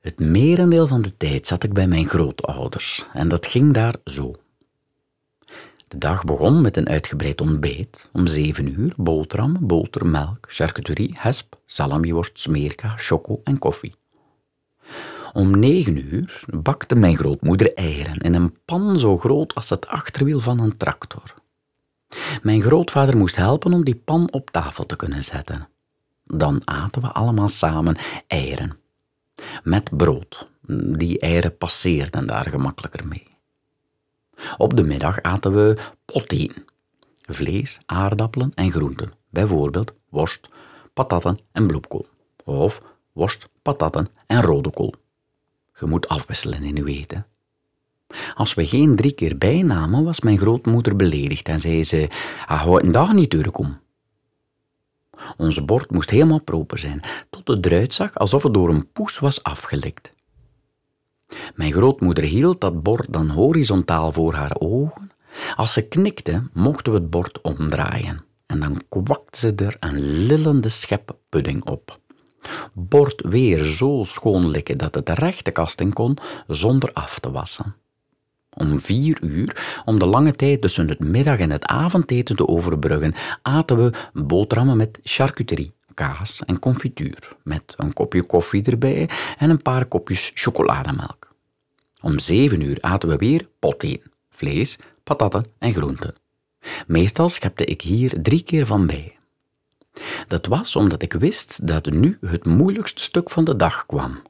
Het merendeel van de tijd zat ik bij mijn grootouders en dat ging daar zo. De dag begon met een uitgebreid ontbijt. Om zeven uur boterham, melk, charcuterie, hesp, salamiworst, smeerka, choco en koffie. Om negen uur bakte mijn grootmoeder eieren in een pan zo groot als het achterwiel van een tractor. Mijn grootvader moest helpen om die pan op tafel te kunnen zetten. Dan aten we allemaal samen eieren met brood. Die eieren passeerden daar gemakkelijker mee. Op de middag aten we poteen. Vlees, aardappelen en groenten. Bijvoorbeeld worst, patatten en bloedkool, Of worst, patatten en rode kool. Je moet afwisselen in uw eten. Als we geen drie keer bijnamen, was mijn grootmoeder beledigd en zei ze: ah, Hou een dag niet terugkom. Ons bord moest helemaal proper zijn, tot het eruit zag alsof het door een poes was afgelekt. Mijn grootmoeder hield dat bord dan horizontaal voor haar ogen. Als ze knikte, mochten we het bord omdraaien. En dan kwakte ze er een lillende schep pudding op. Bord weer zo schoon likken dat het de rechte kast in kon, zonder af te wassen om vier uur. Om de lange tijd tussen het middag- en het avondeten te overbruggen, aten we boterhammen met charcuterie kaas en confituur, met een kopje koffie erbij en een paar kopjes chocolademelk. Om zeven uur aten we weer poteen, vlees, patatten en groenten. Meestal schepte ik hier drie keer van bij. Dat was omdat ik wist dat nu het moeilijkste stuk van de dag kwam,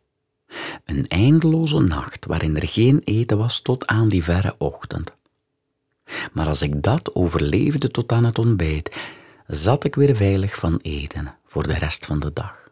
een eindeloze nacht waarin er geen eten was tot aan die verre ochtend. Maar als ik dat overleefde tot aan het ontbijt, zat ik weer veilig van eten voor de rest van de dag.